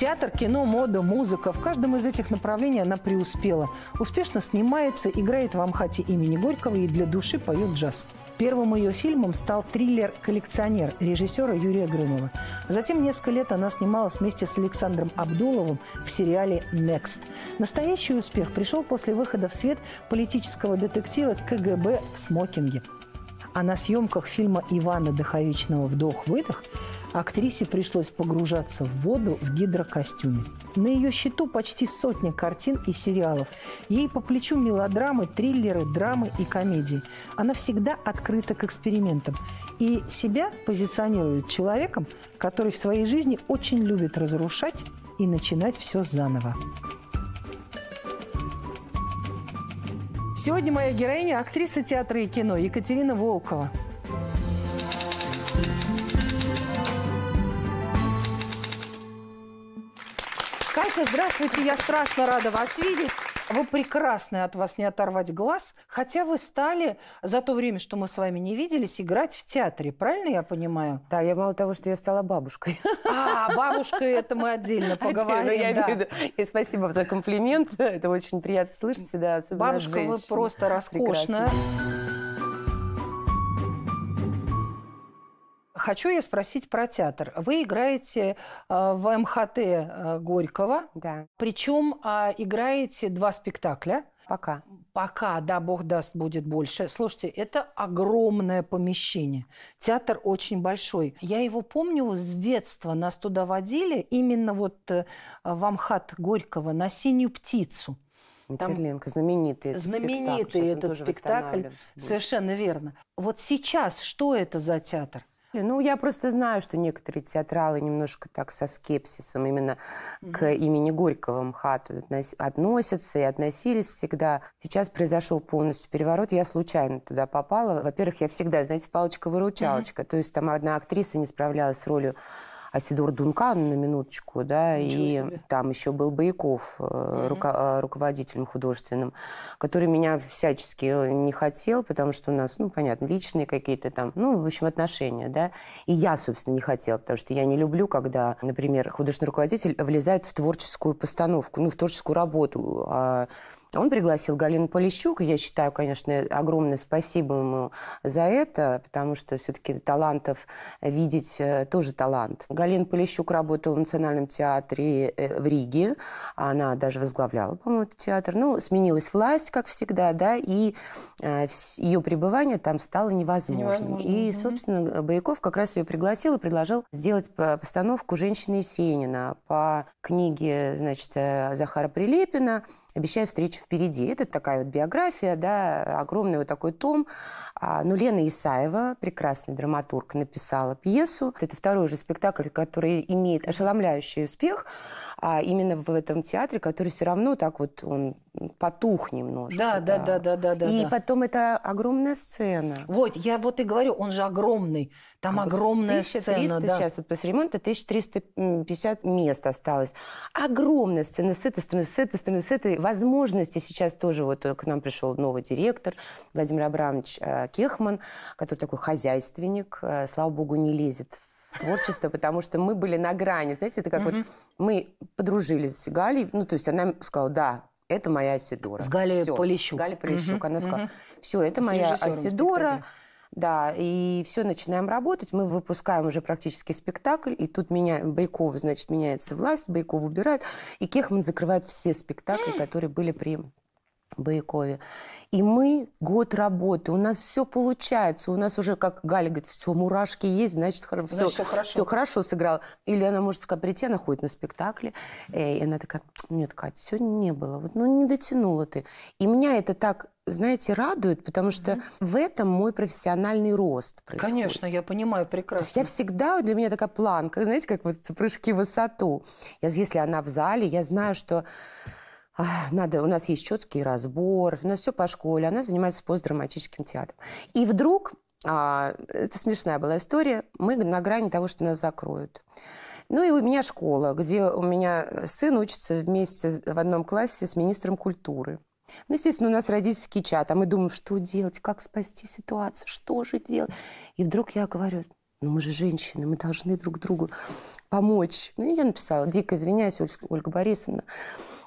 Театр, кино, мода, музыка. В каждом из этих направлений она преуспела. Успешно снимается, играет в Амхате имени Горького и для души поет джаз. Первым ее фильмом стал триллер «Коллекционер» режиссера Юрия Грымова. Затем несколько лет она снималась вместе с Александром Абдуловым в сериале «Next». Настоящий успех пришел после выхода в свет политического детектива КГБ в смокинге. А на съемках фильма Ивана Доховичного «Вдох-выдох» Актрисе пришлось погружаться в воду в гидрокостюме. На ее счету почти сотня картин и сериалов. Ей по плечу мелодрамы, триллеры, драмы и комедии. Она всегда открыта к экспериментам. И себя позиционирует человеком, который в своей жизни очень любит разрушать и начинать все заново. Сегодня моя героиня – актриса театра и кино Екатерина Волкова. Катя, здравствуйте, я страшно рада вас видеть. Вы прекрасны, от вас не оторвать глаз, хотя вы стали за то время, что мы с вами не виделись, играть в театре, правильно я понимаю? Да, я мало того, что я стала бабушкой. А, бабушка это мы отдельно поговорим. Отдельно, я да. Имею, и спасибо за комплимент, это очень приятно слышать, да, особенно Бабушка, вы просто роскошная. Прекрасно. Хочу я спросить про театр. Вы играете э, в МХТ э, Горького. Да. Причем а, играете два спектакля. Пока. Пока, да, бог даст, будет больше. Слушайте, это огромное помещение. Театр очень большой. Я его помню с детства. Нас туда водили именно вот э, в Амхат Горького на «Синюю птицу». Матерленко, там знаменитый этот знаменитый спектакль. Сейчас этот спектакль, совершенно верно. Вот сейчас что это за театр? Ну, я просто знаю, что некоторые театралы немножко так со скепсисом именно mm-hmm. к имени Горького МХАТу относятся и относились всегда. Сейчас произошел полностью переворот. Я случайно туда попала. Во-первых, я всегда, знаете, палочка-выручалочка. Mm-hmm. То есть там одна актриса не справлялась с ролью Асидор Дункан на минуточку, да, Ничего и себе. там еще был Бояков, угу. Э, руко- э, руководителем художественным, который меня всячески э, не хотел, потому что у нас, ну, понятно, личные какие-то там, ну, в общем, отношения, да, и я, собственно, не хотела, потому что я не люблю, когда, например, художественный руководитель влезает в творческую постановку, ну, в творческую работу, а он пригласил Галину Полищук. Я считаю, конечно, огромное спасибо ему за это, потому что все-таки талантов видеть э, тоже талант. Галина Полищук работала в Национальном театре э, в Риге. Она даже возглавляла, по-моему, этот театр. Ну, сменилась власть, как всегда, да, и э, ее пребывание там стало невозможным. невозможным. И, собственно, Бояков как раз ее пригласил и предложил сделать постановку «Женщины Есенина» по книге, значит, Захара Прилепина «Обещаю встречу впереди. Это такая вот биография, да, огромный вот такой том. А, Но ну, Лена Исаева, прекрасный драматург, написала пьесу. Это второй уже спектакль, который имеет ошеломляющий успех а именно в этом театре, который все равно так вот он потух немножко. Да, да, да, да, да. да и да. потом это огромная сцена. Вот, я вот и говорю, он же огромный. Там а огромная 1300, сцена. Да. сейчас вот после ремонта 1350 мест осталось. Огромная сцена с этой стороны, с этой стороны, с этой возможность деятельности. Сейчас тоже вот э, к нам пришел новый директор Владимир Абрамович э, Кехман, который такой хозяйственник, э, слава богу, не лезет в творчество, потому что мы были на грани. Знаете, это как вот мы подружились с Галей, ну, то есть она сказала, да, это моя Асидора. С Галей Полищук. Галей Полищук. Она сказала, все, это моя Асидора. Да, и все, начинаем работать. Мы выпускаем уже практически спектакль, и тут меня, Байкова, значит, меняется власть, Байков убирает, и Кехман закрывает все спектакли, которые были при Баякове. И мы год работы, у нас все получается, у нас уже, как Галя говорит, все, мурашки есть, значит, все, значит, все, хорошо. все хорошо сыграла. Или она может сказать, прийти, она ходит на спектакле, э, и она такая, нет, Катя, сегодня не было, вот, ну не дотянула ты. И меня это так знаете, радует, потому что mm-hmm. в этом мой профессиональный рост происходит. Конечно, я понимаю прекрасно. То есть я всегда, для меня такая планка, знаете, как вот прыжки в высоту. Я, если она в зале, я знаю, что надо, у нас есть четкий разбор, у нас все по школе, она занимается постдраматическим театром. И вдруг, а, это смешная была история, мы на грани того, что нас закроют. Ну и у меня школа, где у меня э, сын учится вместе в одном классе с министром культуры. Ну, естественно, у нас родительский чат, а мы думаем, что делать, как спасти ситуацию, что же делать. И вдруг я говорю, ну мы же женщины, мы должны друг другу помочь. Ну, и я написала, дико извиняюсь, Оль, Ольга Борисовна,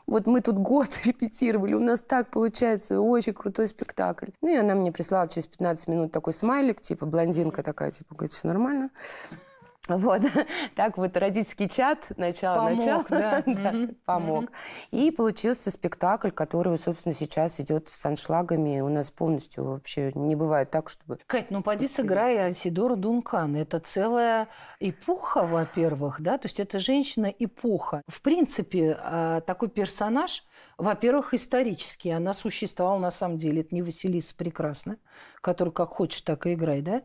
вот мы тут год репетировали, у нас так получается, очень крутой спектакль. Ну, и она мне прислала через 15 минут такой смайлик, типа блондинка такая, типа, говорит, все нормально. Вот так вот родительский чат начало помог, начало да. да, mm-hmm. помог. Mm-hmm. И получился спектакль, который, собственно, сейчас идет с аншлагами. У нас полностью вообще не бывает так, чтобы. Кать, ну поди сыграй Асидору Дункан. Это целая эпоха, во-первых, да, то есть это женщина эпоха. В принципе, а, такой персонаж, во-первых, исторический. Она существовала на самом деле. Это не Василиса прекрасная, который как хочешь, так и играй, да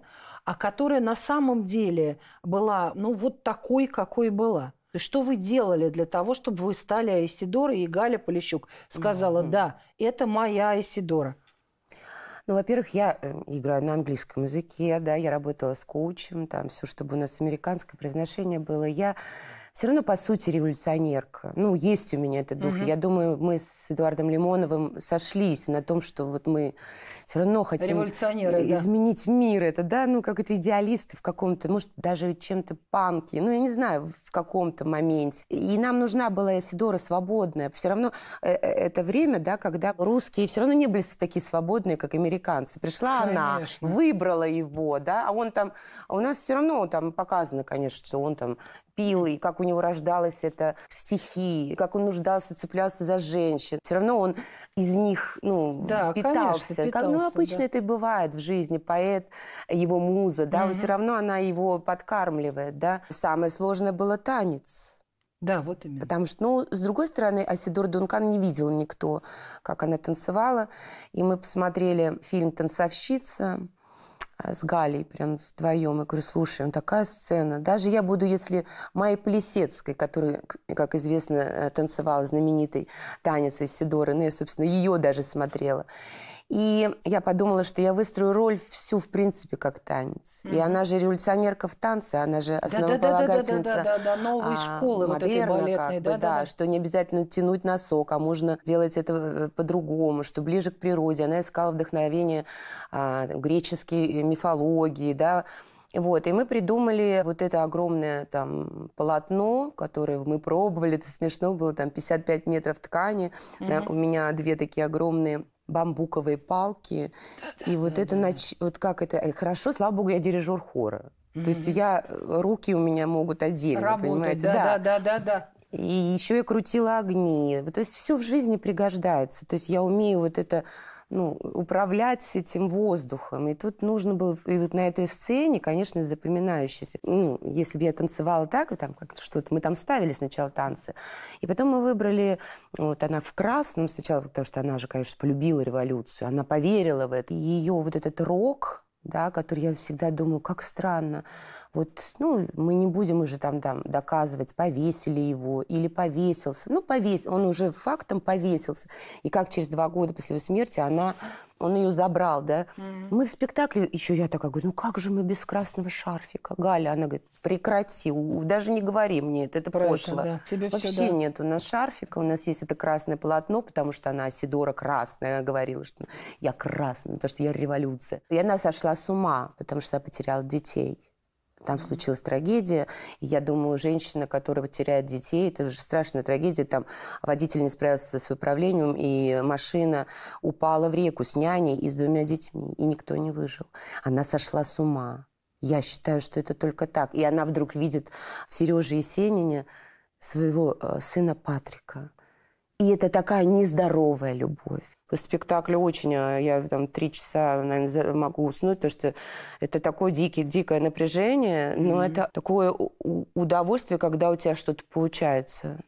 а которая на самом деле была, ну, вот такой, какой была. что вы делали для того, чтобы вы стали Айсидорой? И Галя Полищук сказала, да, это моя Айсидора. Ну, во-первых, я э, играю на английском языке, да, я работала с коучем, там все, чтобы у нас американское произношение было. Я все равно, по сути, революционерка. Ну, есть у меня этот дух. Угу. Я думаю, мы с Эдуардом Лимоновым сошлись на том, что вот мы все равно хотим изменить да. мир. Это, да, ну, как это идеалисты в каком-то, может, даже чем-то панки. Ну, я не знаю, в каком-то моменте. И нам нужна была Эсидора свободная. Все равно э, э, это время, да, когда русские все равно не были такие свободные, как американцы. Пришла конечно. она, выбрала его, да, а он там... А у нас все равно там показано, конечно, что он там пил, и как у него рождалась эта стихия, как он нуждался, цеплялся за женщин. Все равно он из них ну, да, питался. Конечно, питался. Как, ну, обычно да. это и бывает в жизни. Поэт, его муза, да, угу. все равно она его подкармливает, да. Самое сложное было танец. Да, вот именно. Потому что, ну, с другой стороны, Асидор Дункан не видел никто, как она танцевала. И мы посмотрели фильм «Танцовщица», Э, с Галей прям вдвоем. Я говорю, слушай, ну такая сцена. Даже я буду, если Майи Плесецкой, которая, как известно, э, танцевала знаменитый танец из Сидоры, ну я, собственно, ее даже смотрела. И я подумала, что я выстрою роль всю, в принципе, как танец. Mm-hmm. И она же революционерка в танце, она же основополагательница да, да, да, новой а, школы вот балетные, как бы, да, что не обязательно тянуть носок, а можно делать это э, э, по-другому, что ближе к природе. Она искала вдохновение а, греческие э, мифологии, да, вот, и мы придумали вот это огромное там полотно, которое мы пробовали, это смешно было, там 55 метров ткани, mm-hmm. у меня две такие огромные бамбуковые палки. Да-да, и вот это, Нач... вот как это, э, хорошо, слава богу, я дирижер хора. Mm-hmm. То есть я, э, руки у меня могут отдельно, Работать, понимаете? Да, да, да, да, да. И еще я крутила огни. То есть все в жизни пригождается. То есть я умею вот это ну, управлять этим воздухом. И тут нужно было, и вот на этой сцене, конечно, запоминающийся, ну, если бы я танцевала так, и там как что-то, мы там ставили сначала танцы, и потом мы выбрали, вот она в красном сначала, потому что она же, конечно, полюбила революцию, она поверила в это. И ее вот этот рок, да, который я всегда думаю, как странно, вот, ну, мы не будем уже там, там доказывать, повесили его или повесился. Ну, повесил, он уже фактом повесился. И как через два года после его смерти она, он ее забрал, да. Mm-hmm. Мы в спектакле, еще я такая говорю, ну как же мы без красного шарфика? Галя, она говорит, прекрати, даже не говори мне это, это Правильно, пошло. Да. Вообще все, да. нет у нас шарфика, у нас есть это красное полотно, потому что она Сидора красная, она говорила, что я красная, потому что я революция. И она сошла с ума, потому что я потеряла детей там случилась трагедия. И я думаю, женщина, которая теряет детей, это же страшная трагедия. Там водитель не справился с управлением, и машина упала в реку с няней и с двумя детьми, и никто не выжил. Она сошла с ума. Я считаю, что это только так. И она вдруг видит в Сереже Есенине своего э, сына Патрика. И это такая нездоровая любовь. Спектакль очень, а, я там три часа, наверное, могу уснуть, потому что это такое дикое, дикое напряжение, но mm-hmm. это такое удовольствие, когда у тебя что-то получается.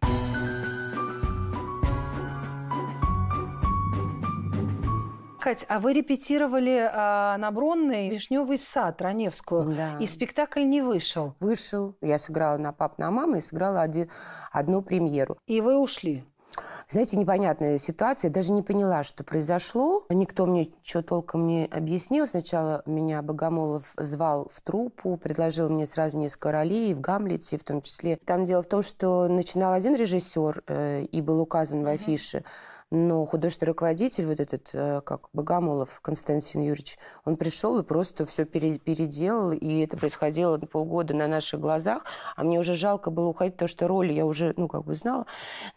Кать, а вы репетировали а, на Бронной «Вишневый сад» Раневскую, да. и спектакль не вышел. Вышел. Я сыграла на «Пап, на маму» и сыграла оди одну премьеру. И вы ушли? Знаете, непонятная ситуация. Я даже не поняла, что произошло. Никто мне что толком не объяснил. Сначала меня Богомолов звал в Трупу, предложил мне сразу несколько ролей в «Гамлете» в том числе. Там дело в том, что начинал один режиссер, э, и был указан в афише, но художественный руководитель, вот этот, э, как Богомолов Константин Юрьевич, он пришел и просто все переделал, и это происходило полгода на наших глазах, а мне уже жалко было уходить, потому что роли я уже, ну, как бы знала.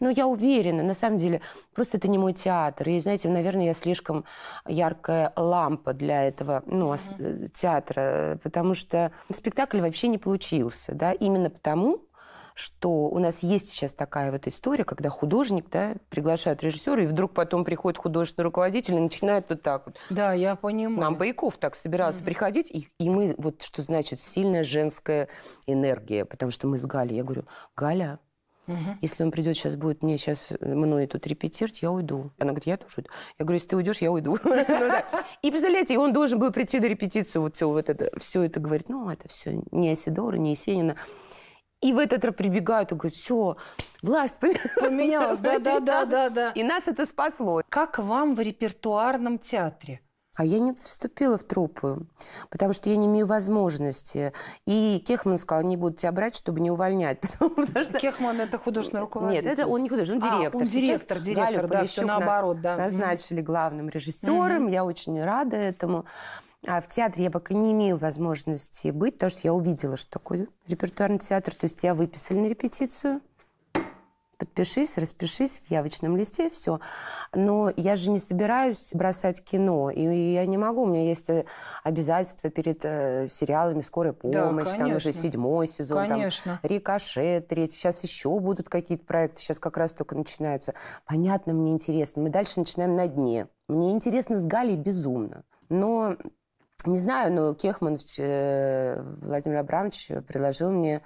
Но я уверена, на самом деле, просто это не мой театр. И, знаете, наверное, я слишком яркая лампа для этого, ну, mm-hmm. театра, потому что спектакль вообще не получился, да, именно потому, что у нас есть сейчас такая вот история, когда художник, да, приглашают режиссера, и вдруг потом приходит художественный руководитель и начинает вот так вот. Да, я понимаю. Нам Бояков так собирался угу. приходить, и, и мы, вот что значит сильная женская энергия, потому что мы с Галей, я говорю, Галя, Угу. Если он придет сейчас, будет мне сейчас э, мной тут репетировать, я уйду. Она говорит, я тоже уйду. Я говорю, если ты уйдешь, я уйду. Ну и представляете, он должен был прийти на репетицию, вот все вот это, все это говорит, ну, это все не Асидора, не Есенина. И в этот раз прибегают и говорят, все, власть поменялась. Да-да-да. И нас это спасло. Как вам в репертуарном театре? А я не вступила в труппу, потому что я не имею возможности. И Кехман сказал, не буду тебя брать, чтобы не увольнять. Потому что... Кехман это художественный руководитель? Нет, это он не художник, он а, директор. А, он директор, Сейчас директор, Галю да, все наоборот, да. Назначили главным режиссером, mm-hmm. я очень рада этому. А в театре я пока не имею возможности быть, потому что я увидела, что такое репертуарный театр. То есть тебя выписали на репетицию, подпишись, распишись в явочном листе, все. Но я же не собираюсь бросать кино, и я не могу. У меня есть э, обязательства перед э, сериалами «Скорая помощь», да, там уже седьмой сезон, конечно. там «Рикошет», третий. Сейчас еще будут какие-то проекты, сейчас как раз только начинаются. Понятно, мне интересно. Мы дальше начинаем на дне. Мне интересно с Галей безумно. Но не знаю, но Кехман э, Владимир Абрамович предложил мне,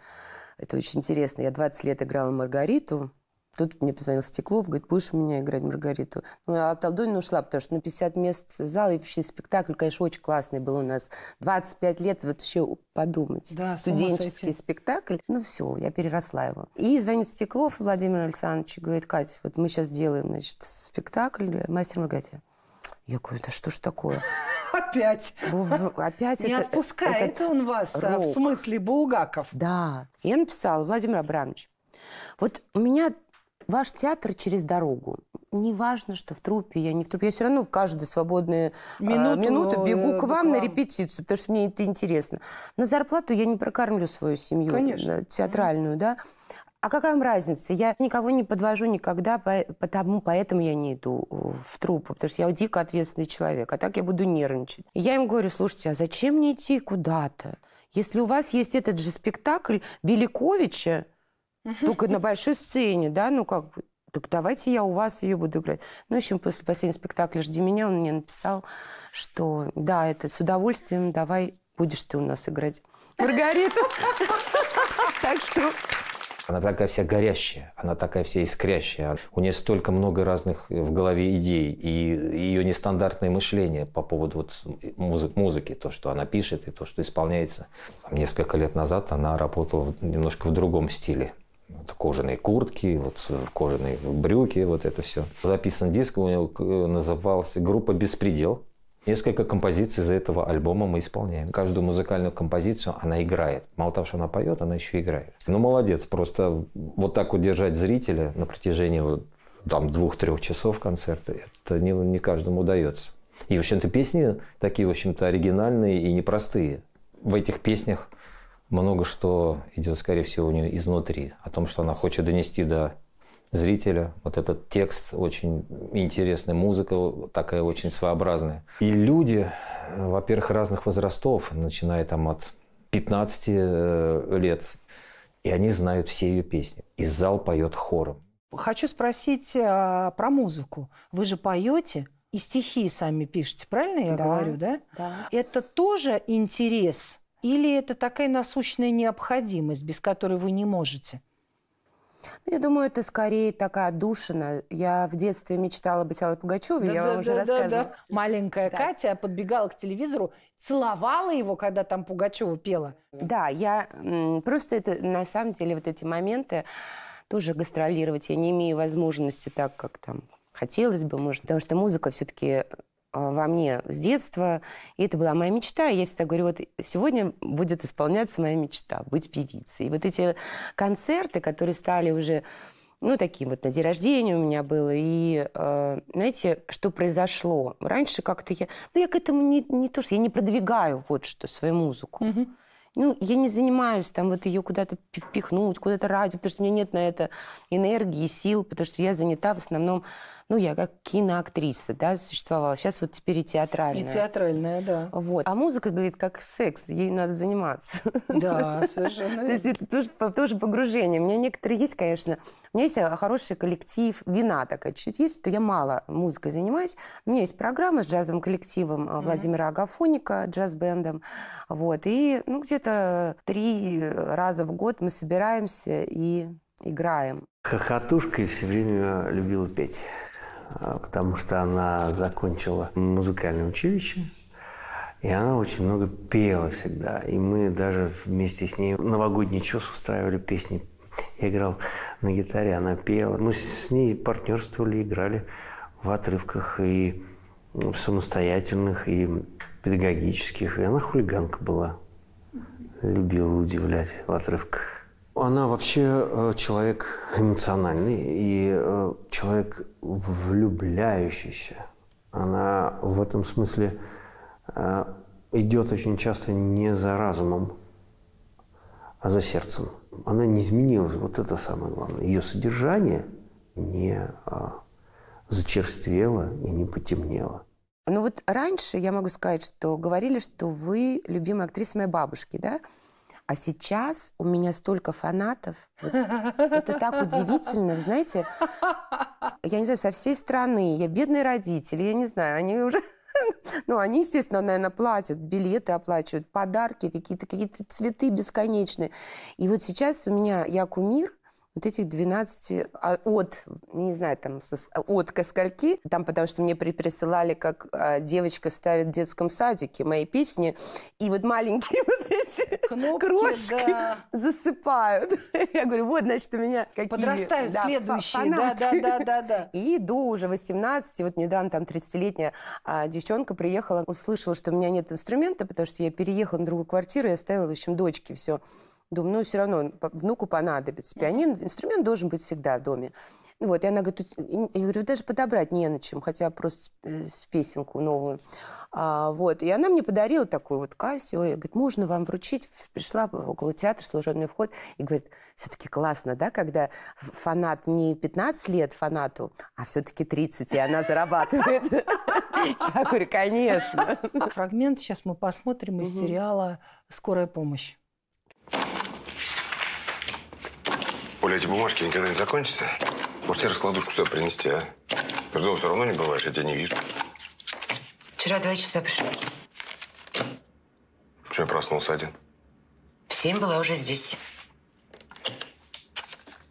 это очень интересно, я 20 лет играла Маргариту, Тут мне позвонил Стеклов, говорит, будешь у меня играть Маргариту? Ну, а Толдунина ну, ушла, потому что ну, 50 мест зал и вообще спектакль, конечно, очень классный был у нас. 25 лет, вот еще подумать. Да, Студенческий спектакль. Ну все, я переросла его. И звонит Стеклов Владимир Александрович и говорит, Катя, вот мы сейчас делаем, значит, спектакль «Мастер Маргарита». Я говорю, да что ж такое? Опять. Опять Не это, отпускает этот он вас, а рок. в смысле Булгаков. Да. Я написала, Владимир Абрамович, вот у меня ваш театр через дорогу. Не важно, что в трупе я не в трупе. Я все равно в каждую свободную минуту, а, минуту ну, бегу к вам, к вам на репетицию, потому что мне это интересно. На зарплату я не прокормлю свою семью Конечно. Э, театральную, да. А какая вам разница? Я никого не подвожу никогда, потому поэтому я не иду в труппу, потому что я дико ответственный человек, а так я буду нервничать. И я им говорю, слушайте, а зачем мне идти куда-то? Если у вас есть этот же спектакль Беликовича, только на большой сцене, да, ну как бы, так давайте я у вас ее буду играть. Ну, в общем, после последнего спектакля «Жди меня» он мне написал, что да, это с удовольствием, давай будешь ты у нас играть. Маргарита. Так что она такая вся горящая, она такая вся искрящая. У нее столько много разных в голове идей, и ее нестандартное мышление по поводу вот музыки, то, что она пишет и то, что исполняется. Там несколько лет назад она работала немножко в другом стиле вот кожаные куртки, вот кожаные брюки, вот это все. Записан диск у него э, назывался «Группа Беспредел». Несколько композиций из этого альбома мы исполняем. Каждую музыкальную композицию она играет. Мало того, что она поет, она еще играет. Ну, молодец. Просто вот так удержать зрителя на протяжении там двух-трех часов концерта, это не, не каждому удается. И, в общем-то, песни такие, в общем-то, оригинальные и непростые. В этих песнях много что идет, скорее всего, у нее изнутри. О том, что она хочет донести до зрителя. Вот этот текст очень интересный, музыка такая очень своеобразная. И люди, во-первых, разных возрастов, начиная там от 15 э, лет, и они знают все ее песни. И зал поет хором. Хочу спросить а, про музыку. Вы же поете и стихи сами пишете, правильно я да, говорю, да? Да. Это тоже интерес или это такая насущная необходимость, без которой вы не можете? Ну, я думаю, это скорее такая душина. Я в детстве мечтала быть Аллой Пугачевой, да, я да, вам да, уже да, рассказывала. Да. Маленькая да. Катя подбегала к телевизору, целовала его, когда там Пугачева пела. Да, я просто это на самом деле вот эти моменты тоже гастролировать я не имею возможности так, как там хотелось бы, может, потому что музыка все-таки Э, во мне с детства. И это была моя мечта. И я всегда говорю, вот сегодня будет исполняться моя мечта – быть певицей. И вот эти концерты, которые стали уже ну, такие вот на день рождения у меня было. И э, знаете, что произошло? Раньше как-то я... Ну, я к этому не, не то, что... Я не продвигаю вот что, свою музыку. Mm-hmm. Ну, я не занимаюсь там вот ее куда-то пихнуть, куда-то радио, потому что у меня нет на это энергии, сил, потому что я занята в основном ну, я как киноактриса, да, существовала. Сейчас вот теперь и театральная. И театральная, да. Вот. А музыка, говорит, как секс, ей надо заниматься. Да, совершенно То есть это тоже, погружение. У меня некоторые есть, конечно, у меня есть а, хороший коллектив, вина такая чуть-чуть есть, то я мало музыкой занимаюсь. У меня есть программа с джазовым коллективом а, Владимира Агафоника, джаз-бендом. Вот. И, ну, где-то три э, раза в год мы собираемся и играем. Хохотушкой все время любила петь. А, потому что она закончила музыкальное училище, и она очень много пела всегда. И мы даже вместе с ней новогодний чес устраивали песни. Я играл на гитаре, она пела. Мы с ней партнерствовали, играли в отрывках и в самостоятельных, и педагогических. И она хулиганка была. Любила удивлять в отрывках. Она вообще э, человек эмоциональный и э, человек влюбляющийся. Она в этом смысле э, идет очень часто не за разумом, а за сердцем. Она не изменилась, вот это самое главное. Ее содержание не зачерствело и не потемнело. Ну вот раньше, я могу сказать, что говорили, что вы любимая актриса моей бабушки, да? А сейчас у меня столько фанатов. Вот, это так удивительно, знаете. Я не знаю, со всей страны. Я бедные родители, я не знаю, они уже... Ну, они, естественно, наверное, платят, билеты оплачивают, подарки какие-то, какие-то цветы бесконечные. И вот сейчас у меня, я кумир, вот этих 12 а, от, не знаю, там, от ко скольки, там, потому что мне присылали, как а, девочка ставит в детском садике мои песни, и вот маленькие вот эти Кнопки, крошки да. засыпают. Я говорю, вот, значит, у меня какие... Подрастают да, следующие, да-да-да-да. И до уже 18, вот недавно там 30-летняя а, девчонка приехала, услышала, что у меня нет инструмента, потому что я переехала на другую квартиру я оставила, в общем, дочке все. Думаю, ну, все равно внуку понадобится. Пианино, инструмент должен быть всегда в доме. Ну вот, и она говорит, я говорю, даже подобрать не на чем, хотя просто э, с песенку новую. А, вот, и она мне подарила такую вот Кассио, и говорит, можно вам вручить? Пришла около театра, служебный вход, и говорит, все-таки классно, да, когда фанат не 15 лет фанату, а все-таки 30, и она зарабатывает. Я говорю, конечно. Фрагмент сейчас мы посмотрим из сериала «Скорая помощь». Оля, эти бумажки никогда не закончатся? Может, тебе раскладушку сюда принести, а? Ты же дома все равно не бываешь, я тебя не вижу. Вчера два часа пришла. Почему я проснулся один? В семь была уже здесь.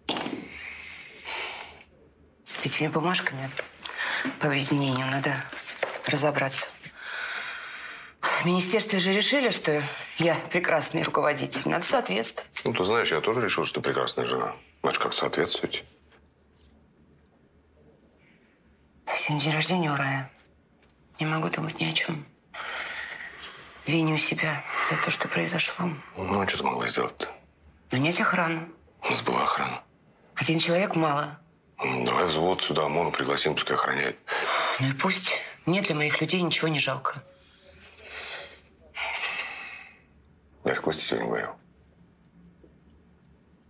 С этими бумажками по объединению надо разобраться. В министерстве же решили, что я прекрасный руководитель. Надо соответствовать. Ну, ты знаешь, я тоже решил, что прекрасная жена. Значит, как соответствовать? Сегодня день рождения у Рая. Не могу думать ни о чем. Виню себя за то, что произошло. Ну, а что ты могла сделать-то? Нанять ну, охрану. У нас была охрана. Один человек мало. Давай взвод сюда, Мону пригласим, пускай охраняет. Ну и пусть. Мне для моих людей ничего не жалко. Я с Костей сегодня говорил.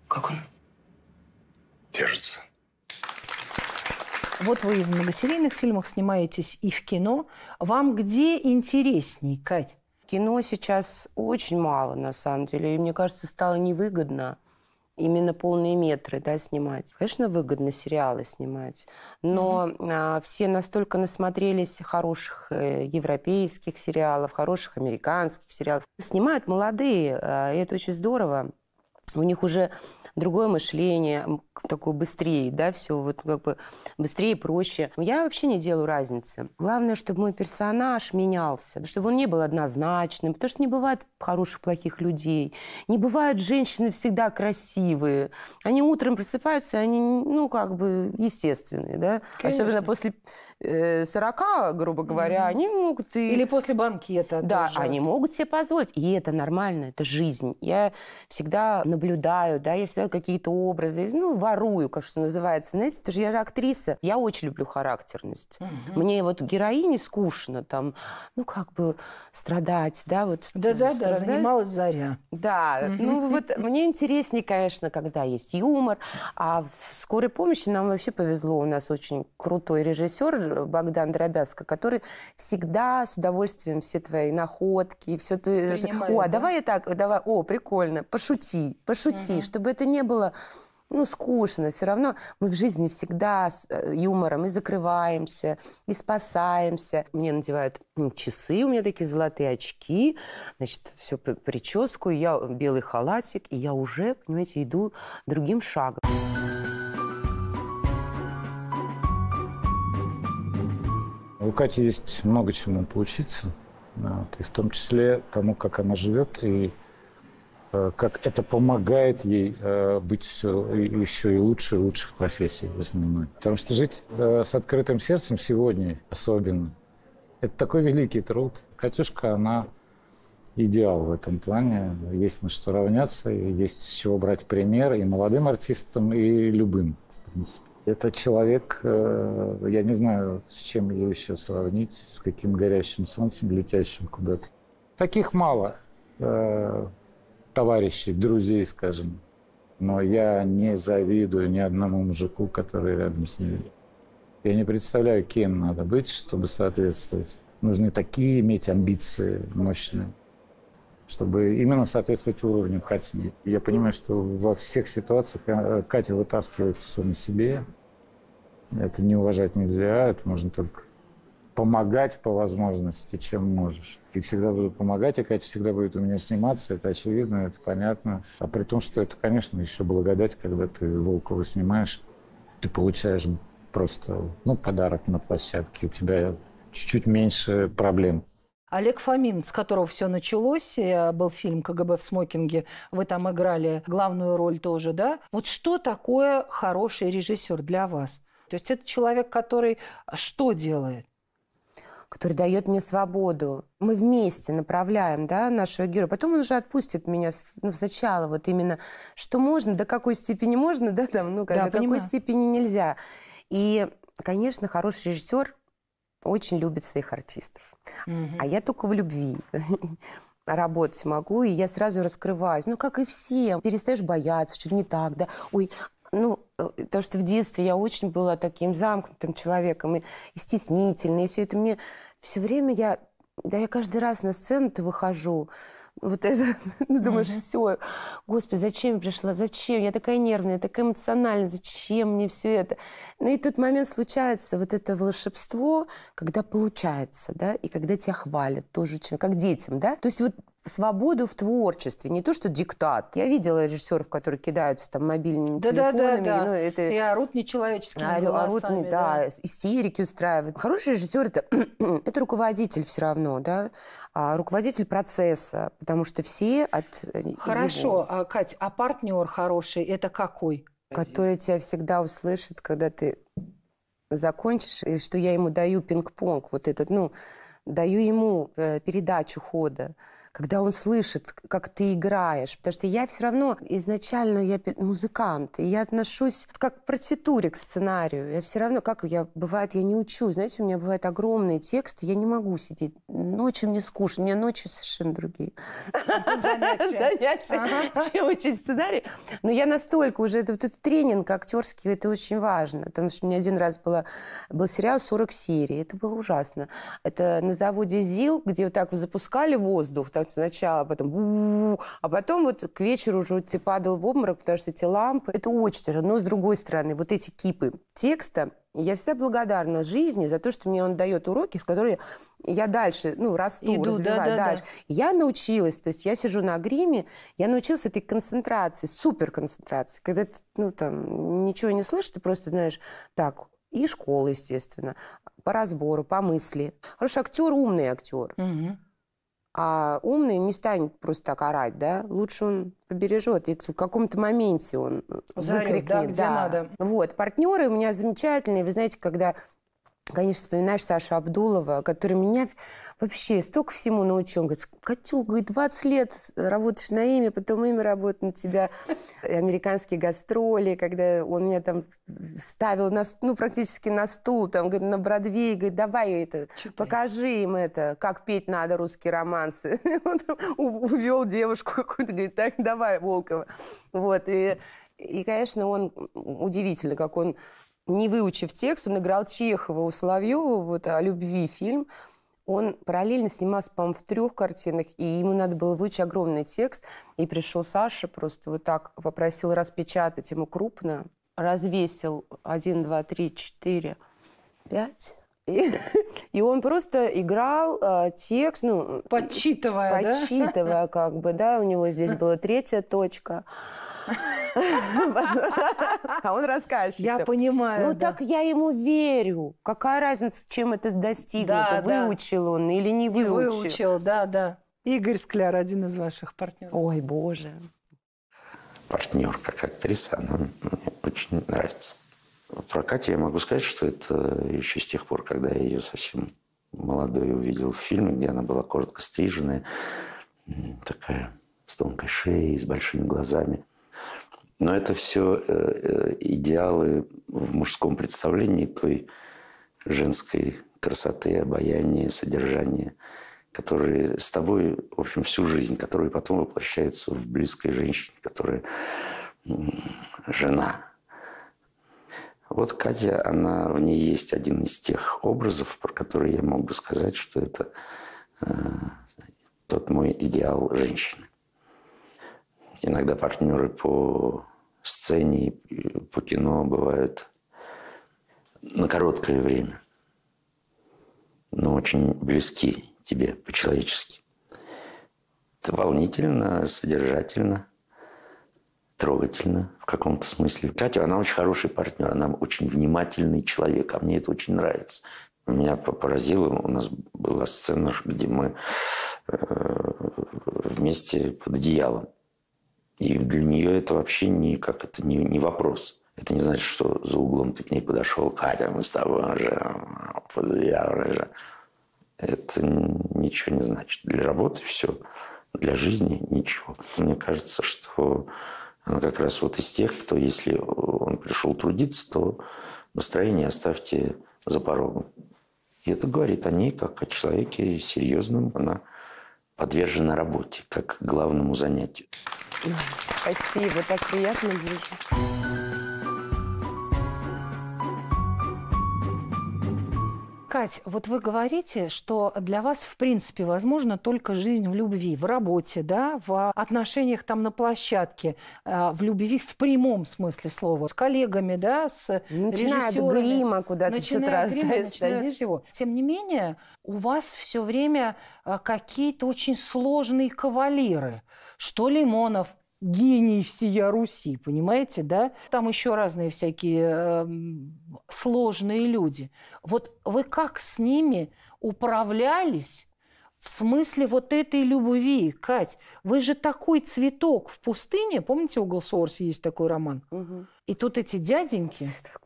Как он? Держится. Вот вы и в многосерийных фильмах снимаетесь, и в кино. Вам где интересней, Кать? Кино сейчас очень мало, на самом деле. И мне кажется, стало невыгодно именно полные метры да, снимать. Конечно, выгодно сериалы снимать, но mm-hmm. все настолько насмотрелись хороших э, европейских сериалов, хороших американских сериалов. Снимают молодые, а, и это очень здорово. У них уже другое мышление, такое быстрее, да, все вот как бы быстрее, проще. Я вообще не делаю разницы. Главное, чтобы мой персонаж менялся, чтобы он не был однозначным, потому что не бывает хороших, плохих людей. Не бывают женщины всегда красивые. Они утром просыпаются, они, ну, как бы естественные, да? Конечно. Особенно после 40, э, грубо говоря, mm-hmm. они могут... И... Или после банкета. Да, тоже. они могут себе позволить. И это нормально, это жизнь. Я всегда наблюдаю, да, я всегда какие-то образы, ну, ворую, как что называется, знаете, потому что я же актриса. Я очень люблю характерность. Mm-hmm. Мне вот героине скучно там, ну, как бы страдать, да, вот. Да-да-да, занималась Заря. Да, mm-hmm. ну, вот мне интереснее, конечно, когда есть юмор, а в скорой помощи нам вообще повезло, у нас очень крутой режиссер Богдан Дробязко, который всегда с удовольствием все твои находки, все ты... Принимаю, о, да? давай я так, давай, о, прикольно, пошути, пошути, угу. чтобы это не было ну, скучно, все равно мы в жизни всегда с э, юмором и закрываемся, и спасаемся. Мне надевают часы, у меня такие золотые очки, значит, всю прическу, я белый халатик, и я уже, понимаете, иду другим шагом. У Кати есть много чему поучиться, вот, и в том числе тому, как она живет, и э, как это помогает ей э, быть все и, еще и лучше, и лучше в профессии в основном. Потому что жить э, с открытым сердцем сегодня особенно, это такой великий труд. Катюшка, она идеал в этом плане. Есть на что равняться, есть с чего брать пример и молодым артистам, и любым, в принципе. Это человек, э, я не знаю, с чем его еще сравнить, с каким горящим солнцем, летящим куда-то. Таких мало э, товарищей, друзей, скажем. Но я не завидую ни одному мужику, который рядом с ним. Я не представляю, кем надо быть, чтобы соответствовать. Нужны такие иметь амбиции мощные чтобы именно соответствовать уровню Кати. Я понимаю, что во всех ситуациях э, Катя вытаскивает все на себе. Это не уважать нельзя, это можно только помогать по возможности, чем можешь. И всегда буду помогать, и Катя всегда будет у меня сниматься, это очевидно, это понятно. А при том, что это, конечно, еще благодать, когда ты Волкова снимаешь, ты получаешь просто ну, подарок на площадке, у тебя чуть-чуть меньше проблем. Олег Фомин, с которого все началось, э, был фильм «КГБ в смокинге», вы там играли главную роль тоже, да? Вот что такое хороший режиссер для вас? То есть это человек, который что делает? который дает мне свободу. Мы вместе направляем да, нашего героя. Потом он уже отпустит меня ну, сначала вот именно, что можно, до какой степени можно, да, там, ну, да, до понимаю. какой степени нельзя. И, конечно, хороший режиссер очень любит своих артистов. Mm-hmm. А я только в любви работать могу, и я сразу раскрываюсь. Ну, как и все. Перестаешь бояться, что-то не так, да. Ой, ну, э, то, что в детстве я очень была таким замкнутым человеком и, и стеснительной, и все это мне... Все время я... Да я каждый раз на сцену-то выхожу, вот это, ну, думаешь, mm-hmm. все, господи, зачем я пришла, зачем, я такая нервная, такая эмоциональная, зачем мне все это? Ну и тот момент случается, вот это волшебство, когда получается, да, и когда тебя хвалят тоже, как детям, да, то есть вот свободу в творчестве, не то, что диктат. Я видела режиссеров, которые кидаются там мобильными да, телефонами. Да, да, да. Ну, это... И орут нечеловеческими а, голосами. Орут, да, да, истерики устраивают. Хороший режиссер это, – это руководитель все равно, да, а, руководитель процесса, потому что все от э, Хорошо, А, Кать, а партнер хороший – это какой? Который тебя всегда услышит, когда ты закончишь, и что я ему даю пинг-понг, вот этот, ну, даю ему э, передачу хода когда он слышит, как ты играешь. Потому что я все равно изначально я музыкант, и я отношусь как к партитуре, к сценарию. Я все равно, как я, бывает, я не учу. Знаете, у меня бывают огромные тексты, я не могу сидеть. Ночью мне скучно, у меня ночью совершенно другие занятия, чем учить сценарий. Но я настолько уже, это этот тренинг актерский, это очень важно. Потому что у меня один раз было, был сериал 40 серий, это было ужасно. Это на заводе ЗИЛ, где вот так запускали воздух, так вот сначала, а потом... А потом вот к вечеру уже ты падал в обморок, потому что эти лампы... Это очень тяжело. Но, с другой стороны, вот эти кипы текста, я всегда благодарна жизни за то, что мне он дает уроки, в которые я дальше, ну, расту, Иду, развиваю да, да, дальше. Да. Я научилась, то есть я сижу на гриме, я научилась этой концентрации, суперконцентрации, когда ты, ну, там, ничего не слышишь, ты просто знаешь, так, и школа, естественно, по разбору, по мысли. Хороший актер, умный актер. Угу. А умный не станет просто так орать, да? Лучше он побережет. И в каком-то моменте он э, Зарит, выкрикнет. Да, где да. надо. Вот. Партнеры у меня замечательные. Вы знаете, когда конечно, вспоминаешь Сашу Абдулова, который меня вообще столько всему научил. Он говорит, Катю, говорит, 20 лет работаешь на имя, потом имя работает на тебя. американские гастроли, когда он меня там ставил на, ну, практически на стул, там, говорит, на Бродвей, говорит, давай это, Читай. покажи им это, как петь надо русские романсы. Он увел девушку какую-то, говорит, так, давай, Волкова. Вот, и, и, конечно, он удивительно, как он не выучив текст, он играл Чехова у Соловьева, вот, о любви фильм. Он параллельно снимался, по-моему, в трех картинах, и ему надо было выучить огромный текст. И пришел Саша, просто вот так попросил распечатать ему крупно, развесил один, два, три, четыре, пять, и, он просто играл э, текст, ну... подчитывая, подчитывая да? как бы, да. У него здесь была третья точка. А он рассказчик. Я понимаю. Ну так я ему верю. Какая разница, чем это достигнуто? Выучил он или не выучил? Выучил, да, да. Игорь Скляр, один из ваших партнеров. Ой, боже. Партнерка как актриса, она мне очень нравится. Про Катю я могу сказать, что это еще с тех пор, когда я ее совсем молодой увидел в фильме, где она была коротко стриженная, такая с тонкой шеей, с большими глазами. Но это все э, э, идеалы в мужском представлении той женской красоты, обаяния, содержания, которые с тобой, в общем, всю жизнь, которые потом воплощаются в близкой женщине, которая жена. Вот Катя, она в ней есть один из тех образов, про которые я мог бы сказать, что это э, тот мой идеал женщины. Иногда партнеры по сцене, по кино бывают на короткое время, но очень близки тебе по-человечески. Это волнительно, содержательно, трогательно в каком-то смысле. Катя, она очень хороший партнер, она очень внимательный человек, а мне это очень нравится. Меня поразило, у нас была сцена, где мы э, вместе под одеялом и для нее это вообще никак, это не, не вопрос. Это не значит, что за углом ты к ней подошел, Катя, мы с тобой уже, я уже Это ничего не значит. Для работы все, для жизни ничего. Мне кажется, что она как раз вот из тех, кто, если он пришел трудиться, то настроение оставьте за порогом. И это говорит о ней как о человеке серьезном. Она подвержена работе, как главному занятию. Спасибо, так приятно ближе. Кать, вот вы говорите, что для вас, в принципе, возможно только жизнь в любви, в работе, да, в отношениях там на площадке, э, в любви в прямом смысле слова, с коллегами, да, с Начиная грима куда-то с утра грима, начиная от всего. Тем не менее, у вас все время э, какие-то очень сложные кавалеры что Лимонов – гений всея Руси, понимаете, да? Там еще разные всякие э, сложные люди. Вот вы как с ними управлялись в смысле вот этой любви, Кать? Вы же такой цветок в пустыне, помните, угол сорс есть такой роман? Угу. И тут эти дяденьки... Цветок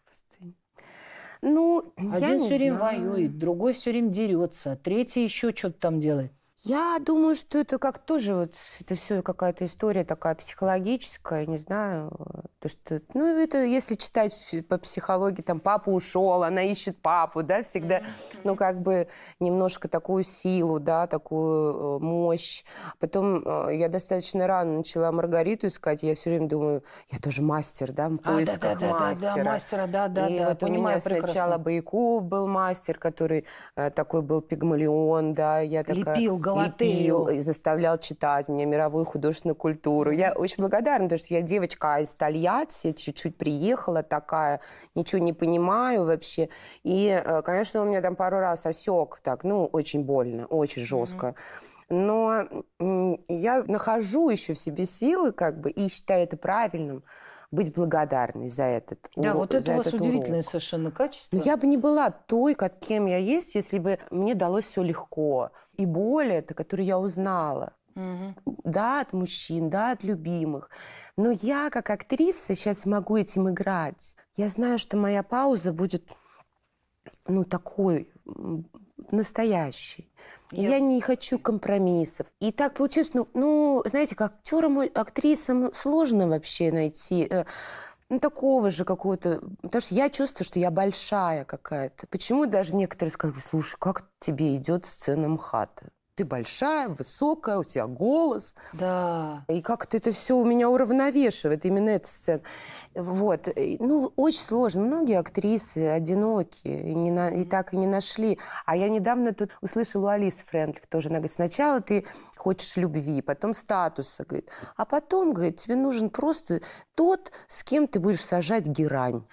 ну, Один все время воюет, другой все время дерется, третий еще что-то там делает. Я думаю, что это как тоже вот это все какая-то история такая психологическая, не знаю, э, то что, ну это если читать по психологии, там папа ушел, она ищет папу, да, всегда, ну как бы немножко такую силу, да, такую э, мощь. Потом э, я достаточно рано начала Маргариту искать, я все время думаю, я тоже мастер, да, в а, поисках а, да, да, мастера. Да, да, да, мастера, да, да, И да. Вот понимаю, у меня сначала Бояков был мастер, который такой был пигмалион, да, я такая. Лепил и, пил, и заставлял читать мне мировую художественную культуру. Я очень благодарна, потому что я девочка из Тольятти, чуть-чуть приехала такая, ничего не понимаю вообще. И, э, конечно, у меня там пару раз осек так, ну, очень больно, очень жестко. но я нахожу еще в себе силы, как бы, и считаю это правильным, быть благодарной за этот Да, урок, вот это у вас удивительное урок. совершенно качество. Но ну, я бы не была той, как кем я есть, если бы мне далось все легко. И боль это, которую я узнала, Угу. Да, от мужчин, да, от любимых. Но я, как актриса, сейчас могу этим играть. Я знаю, что моя пауза будет, ну, такой настоящей. Я... я не хочу компромиссов. И так получилось, ну, ну знаете, как актерам, актрисам сложно вообще найти э, ну, такого же какого-то... Потому что я чувствую, что я большая какая-то. Почему даже некоторые скажут, слушай, как тебе идет сцена МХАТа? ты большая, высокая, у тебя голос. Да. И как-то это все у меня уравновешивает, именно эта сцена. Вот. Ну, очень сложно. Многие актрисы одинокие и, не на... и так и не нашли. А я недавно тут услышала у Алисы Фрэнклик тоже. Она говорит, сначала ты хочешь любви, потом статуса, говорит. А потом, говорит, тебе нужен просто тот, с кем ты будешь сажать герань.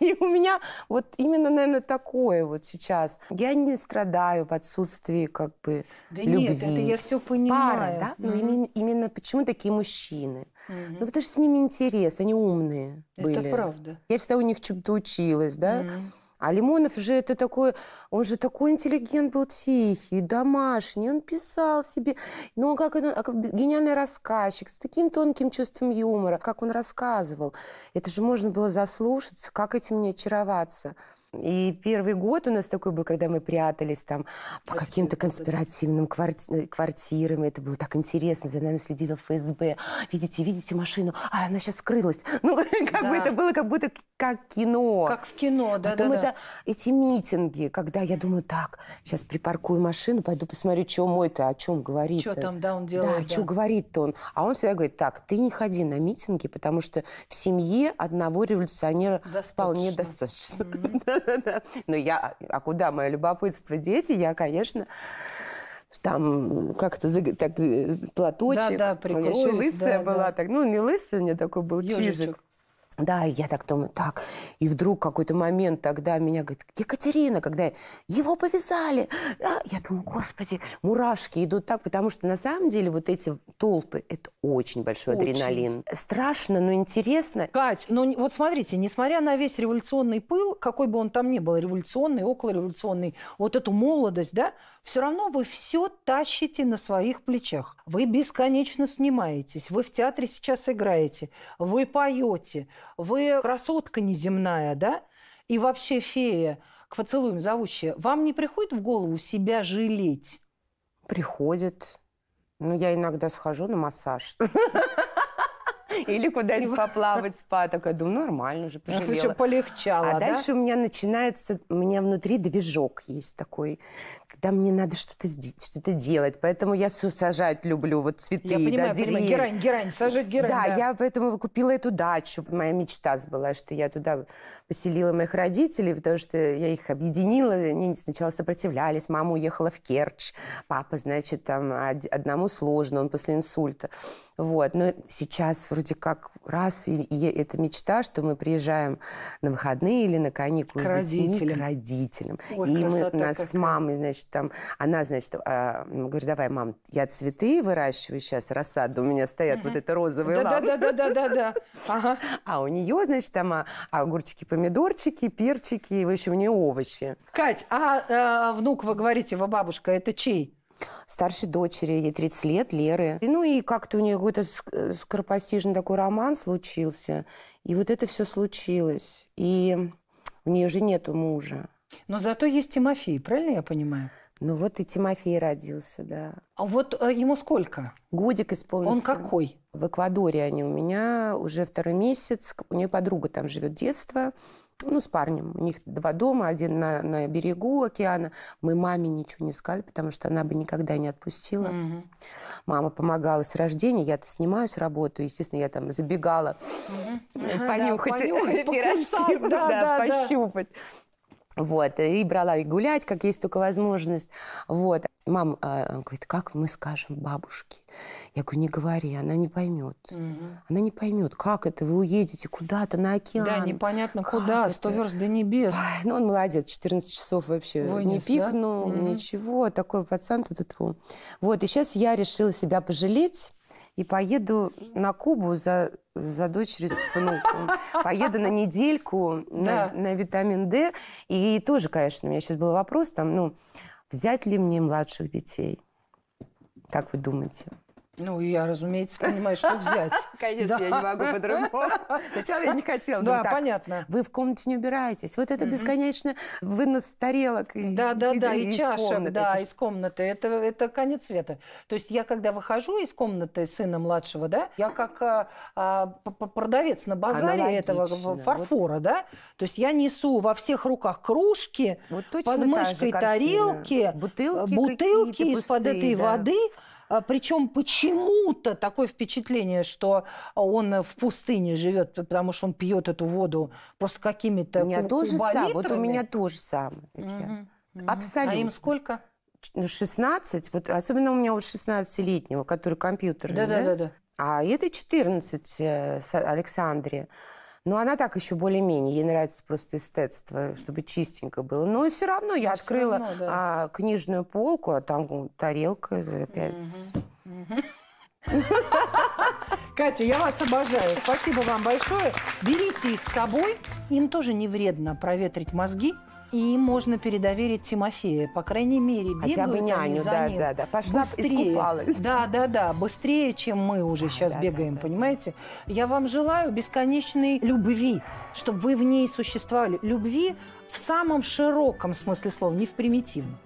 И у меня вот именно, наверное, такое вот сейчас. Я не страдаю в отсутствии такой как бы да любви. нет, это я все понимаю. Пара, да? Но ну, mm-hmm. именно, именно почему такие мужчины? Mm-hmm. Ну, потому что с ними интерес, они умные это были. Это правда. Я всегда у них чем-то училась, да? Mm-hmm. А Лимонов же это такой он же такой интеллигент был, тихий, домашний, он писал себе. ну а как, он, а как гениальный рассказчик, с таким тонким чувством юмора, как он рассказывал. Это же можно было заслушаться, как этим не очароваться. И первый год у нас такой был, когда мы прятались там по каким-то конспиративным кварти э, квартирам. Это было так интересно. За нами следила ФСБ. Видите, видите машину? А, она сейчас скрылась. Ну, как да. бы это было как будто как кино. Как в кино, да, Потом да, это эти митинги, когда когда я думаю, так, сейчас припаркую машину, пойду посмотрю, что мой-то, о чем говорит. Что там, да, он делает. Да, да. что говорит-то он. А он всегда говорит, так, ты не ходи на митинги, потому что в семье одного революционера достаточно. вполне достаточно. Но я, а куда мое любопытство, дети, я, конечно, там как-то так э, платочек. Да, да, прикрылась. еще лысая была, так, ну не лысая, у меня такой был Ёжичек. чижик. Да, я так думаю, так. И вдруг какой-то момент тогда меня говорит, Екатерина, когда его повязали. А, я думаю, господи, мурашки идут так, потому что на самом деле вот эти толпы, это очень большой очень. адреналин. Страшно, но интересно. Кать, ну вот смотрите, несмотря на весь революционный пыл, какой бы он там ни был, революционный, околореволюционный, вот эту молодость, да, все равно вы все тащите на своих плечах. Вы бесконечно снимаетесь, вы в театре сейчас играете, вы поете, вы красотка неземная, да? И вообще фея, к поцелуям зовущая, вам не приходит в голову себя жалеть? Приходит. Ну, я иногда схожу на массаж. Или куда-нибудь поплавать, спа. Такая, думаю, нормально уже, пожалела. Еще полегчало, А дальше у меня начинается, у меня внутри движок есть такой, когда мне надо что-то что делать. Поэтому я все сажать люблю, вот цветы, я понимаю, да, деревья. Герань, герань, сажать герань. Да, да, я поэтому купила эту дачу. Моя мечта была, что я туда поселила моих родителей, потому что я их объединила. Они сначала сопротивлялись. Мама уехала в Керчь, папа, значит, там одному сложно, он после инсульта. Вот. Но сейчас вроде как раз, и, и это мечта, что мы приезжаем на выходные или на каникулы к с родителям. детьми, к родителям. Ой, и мы, нас какая. с мамой, значит, там, она, значит, а, говорю, давай, мам, я цветы выращиваю сейчас, рассаду, у меня стоят вот это розовые да, лампы. Да-да-да-да-да. А у нее, значит, там а, огурчики, помидорчики, перчики, в общем, у нее овощи. Кать, а э, внук, вы говорите, вы бабушка, это чей? старшей дочери, ей 30 лет, Леры. Ну и как-то у нее какой-то э, скоропостижный такой роман случился. И вот это все случилось. И у нее же нету мужа. Но зато есть Тимофей, правильно я понимаю? Ну вот и Тимофей родился, да. А вот э, ему сколько? Годик исполнился. Он какой? В Эквадоре они у меня уже второй месяц. У нее подруга там живет детство ну, с парнем. У них два дома, один на, на берегу океана. Мы маме ничего не сказали, потому что она бы никогда не отпустила. Mm -hmm. Мама помогала с рождения, я-то снимаюсь, работаю. Естественно, я там забегала Mm -hmm. понюхать, да, понюхать пирожки, да, да, да, пощупать. Да. Вот, и брала и гулять, как есть только возможность. Вот. мама э, говорит, как мы скажем бабушке? Я говорю, не говори, она не поймет. Угу. Она не поймет, как это вы уедете куда-то на океан. Да, непонятно как куда, это? 100 верст до небес. Ой, ну, он молодец, 14 часов вообще Вынес, не пикнул, да? угу. ничего, такой пацан. Ту -ту -ту. Вот, и сейчас я решила себя пожалеть и поеду на Кубу за, за дочерью с внуком. Поеду на недельку на, да. на витамин D. И тоже, конечно, у меня сейчас был вопрос, там, ну, взять ли мне младших детей? Как вы думаете? Ну, я, разумеется, понимаю, что взять. Конечно, да. я не могу по-другому. Сначала я не хотела. Да, так, понятно. Вы в комнате не убираетесь. Вот это mm -hmm. бесконечно вынос тарелок. Да, и, да, и, да, и, и чашек, комнаты. да, из комнаты. Это, это конец света. То есть я, когда выхожу из комнаты сына младшего, да, я как а, а, продавец на базаре этого фарфора, вот. да, то есть я несу во всех руках кружки, вот под мышкой тарелки, бутылки, бутылки из-под этой да. воды, а, Причем почему-то такое впечатление, что он в пустыне живет, потому что он пьет эту воду просто какими-то У меня тоже самое. вот у меня тоже самое. Угу, Абсолютно. А им сколько? 16, ну, вот особенно у меня вот 16-летнего, который компьютерный, да? Да, да, да. А это 14 э, Александре. Но она так еще более-менее, ей нравится просто эстетство, чтобы чистенько было. Но все равно я все открыла равно, да. а, книжную полку, а там тарелка опять. Катя, я вас обожаю. Спасибо вам большое. Берите их с собой. Им тоже не вредно проветрить мозги, и можно передоверить Тимофея. По крайней мере, Хотя бы няню, да, ним. да, да. Пошла быстрее. искупалась. Да, да, да, быстрее, чем мы уже да, сейчас да, бегаем, да, понимаете? Я вам желаю бесконечной любви, чтобы вы в ней существовали. Любви в самом широком смысле слова, не в примитивном.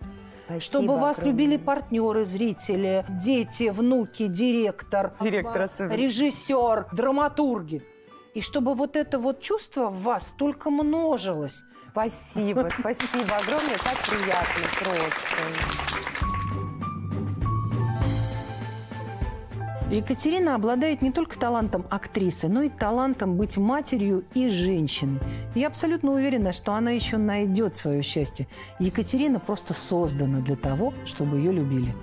Спасибо, чтобы вас любили партнеры, зрители, дети, внуки, директор, директор режиссер, драматурги. И чтобы вот это вот чувство в вас только множилось. Спасибо, спасибо огромное, так приятно просто. Екатерина обладает не только талантом актрисы, но и талантом быть матерью и женщиной. Я абсолютно уверена, что она еще найдет свое счастье. Екатерина просто создана для того, чтобы ее любили.